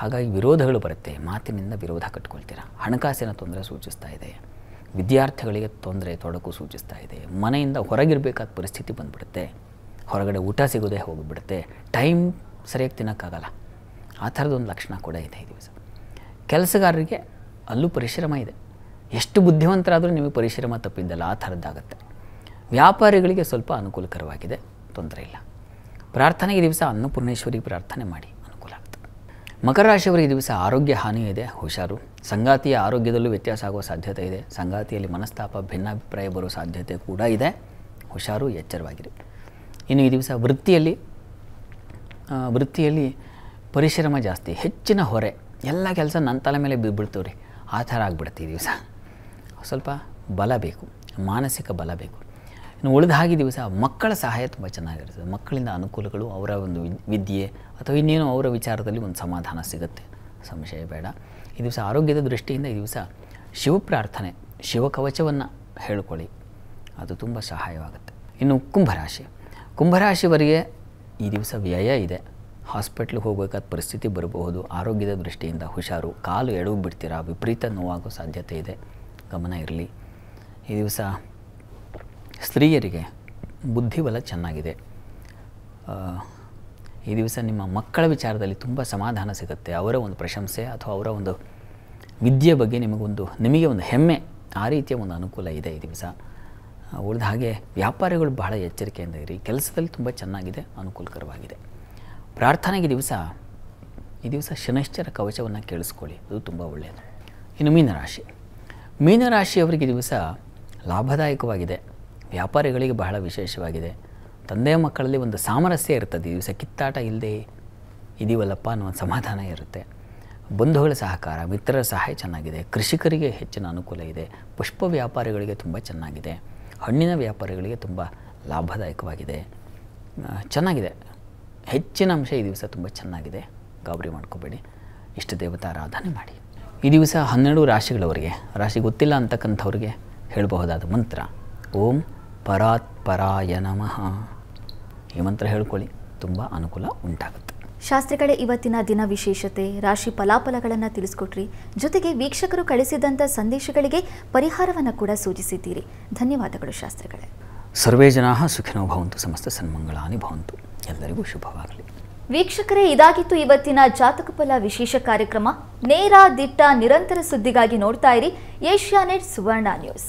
ಹಾಗಾಗಿ ವಿರೋಧಗಳು ಬರುತ್ತೆ ಮಾತಿನಿಂದ ವಿರೋಧ ಕಟ್ಕೊಳ್ತೀರ ಹಣಕಾಸಿನ ತೊಂದರೆ ಸೂಚಿಸ್ತಾ ಇದೆ ವಿದ್ಯಾರ್ಥಿಗಳಿಗೆ ತೊಂದರೆ ತೊಡಕು ಸೂಚಿಸ್ತಾ ಇದೆ ಮನೆಯಿಂದ ಹೊರಗಿರಬೇಕಾದ ಪರಿಸ್ಥಿತಿ ಬಂದುಬಿಡುತ್ತೆ ಹೊರಗಡೆ ಊಟ ಸಿಗೋದೇ ಹೋಗಿಬಿಡುತ್ತೆ ಟೈಮ್ ಸರಿಯಾಗಿ ತಿನ್ನೋಕ್ಕಾಗಲ್ಲ ಆ ಥರದೊಂದು ಲಕ್ಷಣ ಕೂಡ ಇದೆ ಈ ದಿವಸ ಕೆಲಸಗಾರರಿಗೆ ಅಲ್ಲೂ ಪರಿಶ್ರಮ ಇದೆ ಎಷ್ಟು ಬುದ್ಧಿವಂತರಾದರೂ ನಿಮಗೆ ಪರಿಶ್ರಮ ತಪ್ಪಿದ್ದಲ್ಲ ಆ ಥರದ್ದಾಗುತ್ತೆ ವ್ಯಾಪಾರಿಗಳಿಗೆ ಸ್ವಲ್ಪ ಅನುಕೂಲಕರವಾಗಿದೆ ತೊಂದರೆ ಇಲ್ಲ ಈ ದಿವಸ ಅನ್ನಪೂರ್ಣೇಶ್ವರಿ ಪ್ರಾರ್ಥನೆ ಮಾಡಿ ಮಕರ ರಾಶಿಯವರಿಗೆ ಈ ದಿವಸ ಆರೋಗ್ಯ ಹಾನಿ ಇದೆ ಹುಷಾರು ಸಂಗಾತಿಯ ಆರೋಗ್ಯದಲ್ಲೂ ವ್ಯತ್ಯಾಸ ಆಗುವ ಸಾಧ್ಯತೆ ಇದೆ ಸಂಗಾತಿಯಲ್ಲಿ ಮನಸ್ತಾಪ ಭಿನ್ನಾಭಿಪ್ರಾಯ ಬರುವ ಸಾಧ್ಯತೆ ಕೂಡ ಇದೆ ಹುಷಾರು ಎಚ್ಚರವಾಗಿರಿ ಇನ್ನು ಈ ದಿವಸ ವೃತ್ತಿಯಲ್ಲಿ ವೃತ್ತಿಯಲ್ಲಿ ಪರಿಶ್ರಮ ಜಾಸ್ತಿ ಹೆಚ್ಚಿನ ಹೊರೆ ಎಲ್ಲ ಕೆಲಸ ನನ್ನ ತಲೆ ಮೇಲೆ ಬಿದ್ದುಬಿಡ್ತೀವಿ ರೀ ಆ ಥರ ಆಗಿಬಿಡುತ್ತೆ ಈ ದಿವಸ ಸ್ವಲ್ಪ ಬಲ ಬೇಕು ಮಾನಸಿಕ ಬಲ ಬೇಕು ಇನ್ನು ಉಳಿದ ಹಾಗೆ ದಿವಸ ಮಕ್ಕಳ ಸಹಾಯ ತುಂಬ ಚೆನ್ನಾಗಿರ್ತದೆ ಮಕ್ಕಳಿಂದ ಅನುಕೂಲಗಳು ಅವರ ಒಂದು ವಿದ್ಯೆ ಅಥವಾ ಇನ್ನೇನು ಅವರ ವಿಚಾರದಲ್ಲಿ ಒಂದು ಸಮಾಧಾನ ಸಿಗುತ್ತೆ ಸಂಶಯ ಬೇಡ ಈ ದಿವಸ ಆರೋಗ್ಯದ ದೃಷ್ಟಿಯಿಂದ ಈ ದಿವಸ ಶಿವಪ್ರಾರ್ಥನೆ ಶಿವಕವಚವನ್ನು ಹೇಳ್ಕೊಳ್ಳಿ ಅದು ತುಂಬ ಸಹಾಯವಾಗುತ್ತೆ ಇನ್ನು ಕುಂಭರಾಶಿ ಕುಂಭರಾಶಿವರಿಗೆ ಈ ದಿವಸ ವ್ಯಯ ಇದೆ ಹಾಸ್ಪಿಟ್ಲಿಗೆ ಹೋಗಬೇಕಾದ ಪರಿಸ್ಥಿತಿ ಬರಬಹುದು ಆರೋಗ್ಯದ ದೃಷ್ಟಿಯಿಂದ ಹುಷಾರು ಕಾಲು ಎಡವು ಬಿಡ್ತೀರಾ ವಿಪರೀತ ನೋವಾಗೋ ಸಾಧ್ಯತೆ ಇದೆ ಗಮನ ಇರಲಿ ಈ ದಿವಸ ಸ್ತ್ರೀಯರಿಗೆ ಬುದ್ಧಿಬಲ ಚೆನ್ನಾಗಿದೆ ಈ ದಿವಸ ನಿಮ್ಮ ಮಕ್ಕಳ ವಿಚಾರದಲ್ಲಿ ತುಂಬ ಸಮಾಧಾನ ಸಿಗುತ್ತೆ ಅವರ ಒಂದು ಪ್ರಶಂಸೆ ಅಥವಾ ಅವರ ಒಂದು ವಿದ್ಯೆ ಬಗ್ಗೆ ನಿಮಗೊಂದು ನಿಮಗೆ ಒಂದು ಹೆಮ್ಮೆ ಆ ರೀತಿಯ ಒಂದು ಅನುಕೂಲ ಇದೆ ಈ ದಿವಸ ಉಳಿದ ಹಾಗೆ ವ್ಯಾಪಾರಿಗಳು ಬಹಳ ಎಚ್ಚರಿಕೆಯಿಂದ ಇರಿ ಕೆಲಸದಲ್ಲಿ ತುಂಬ ಚೆನ್ನಾಗಿದೆ ಅನುಕೂಲಕರವಾಗಿದೆ ಪ್ರಾರ್ಥನೆಗೆ ದಿವಸ ಈ ದಿವಸ ಶನೈಶ್ಚರ ಕವಚವನ್ನು ಕೇಳಿಸ್ಕೊಳ್ಳಿ ಅದು ತುಂಬ ಒಳ್ಳೆಯದು ಇನ್ನು ಮೀನರಾಶಿ ಮೀನರಾಶಿಯವರಿಗೆ ದಿವಸ ಲಾಭದಾಯಕವಾಗಿದೆ ವ್ಯಾಪಾರಿಗಳಿಗೆ ಬಹಳ ವಿಶೇಷವಾಗಿದೆ ತಂದೆ ಮಕ್ಕಳಲ್ಲಿ ಒಂದು ಸಾಮರಸ್ಯ ಇರ್ತದೆ ದಿವಸ ಕಿತ್ತಾಟ ಇಲ್ಲದೆ ಇದೀವಲ್ಲಪ್ಪ ಅನ್ನೋ ಒಂದು ಸಮಾಧಾನ ಇರುತ್ತೆ ಬಂಧುಗಳ ಸಹಕಾರ ಮಿತ್ರರ ಸಹಾಯ ಚೆನ್ನಾಗಿದೆ ಕೃಷಿಕರಿಗೆ ಹೆಚ್ಚಿನ ಅನುಕೂಲ ಇದೆ ಪುಷ್ಪ ವ್ಯಾಪಾರಿಗಳಿಗೆ ತುಂಬ ಚೆನ್ನಾಗಿದೆ ಹಣ್ಣಿನ ವ್ಯಾಪಾರಿಗಳಿಗೆ ತುಂಬ ಲಾಭದಾಯಕವಾಗಿದೆ ಚೆನ್ನಾಗಿದೆ ಹೆಚ್ಚಿನ ಅಂಶ ಈ ದಿವಸ ತುಂಬ ಚೆನ್ನಾಗಿದೆ ಗಾಬರಿ ಮಾಡ್ಕೋಬೇಡಿ ಇಷ್ಟು ದೇವತಾ ಆರಾಧನೆ ಮಾಡಿ ಈ ದಿವಸ ಹನ್ನೆರಡು ರಾಶಿಗಳವರಿಗೆ ರಾಶಿ ಗೊತ್ತಿಲ್ಲ ಅಂತಕ್ಕಂಥವ್ರಿಗೆ ಹೇಳಬಹುದಾದ ಮಂತ್ರ ಓಂ ಪರಾತ್ಪರಾಯ ನಮಃ ಈ ಮಂತ್ರ ಹೇಳ್ಕೊಳ್ಳಿ ತುಂಬ ಅನುಕೂಲ ಉಂಟಾಗುತ್ತೆ ಶಾಸ್ತ್ರಿಗಳೇ ಇವತ್ತಿನ ದಿನ ವಿಶೇಷತೆ ರಾಶಿ ಫಲಾಫಲಗಳನ್ನು ತಿಳಿಸ್ಕೊಟ್ರಿ ಜೊತೆಗೆ ವೀಕ್ಷಕರು ಕಳಿಸಿದಂಥ ಸಂದೇಶಗಳಿಗೆ ಪರಿಹಾರವನ್ನು ಕೂಡ ಸೂಚಿಸಿದ್ದೀರಿ ಧನ್ಯವಾದಗಳು ಶಾಸ್ತ್ರಿಗಳೇ ಸರ್ವೇ ಜನಾ ಸುಖಿನೋ ಭವಂತು ಸಮಸ್ತ ಸನ್ಮಂಗಳಾನಿ ಭವಂತು ಎಲ್ಲರಿಗೂ ಶುಭವಾಗಲಿ ವೀಕ್ಷಕರೇ ಇದಾಗಿತ್ತು ಇವತ್ತಿನ ಜಾತಕ ಫಲ ವಿಶೇಷ ಕಾರ್ಯಕ್ರಮ ನೇರ ದಿಟ್ಟ ನಿರಂತರ ಸುದ್ದಿಗಾಗಿ ನೋಡ್ತಾ ಇರಿ ಏಷ್ಯಾನೆಟ್ ಸುವರ್ಣ ನ್ಯೂಸ್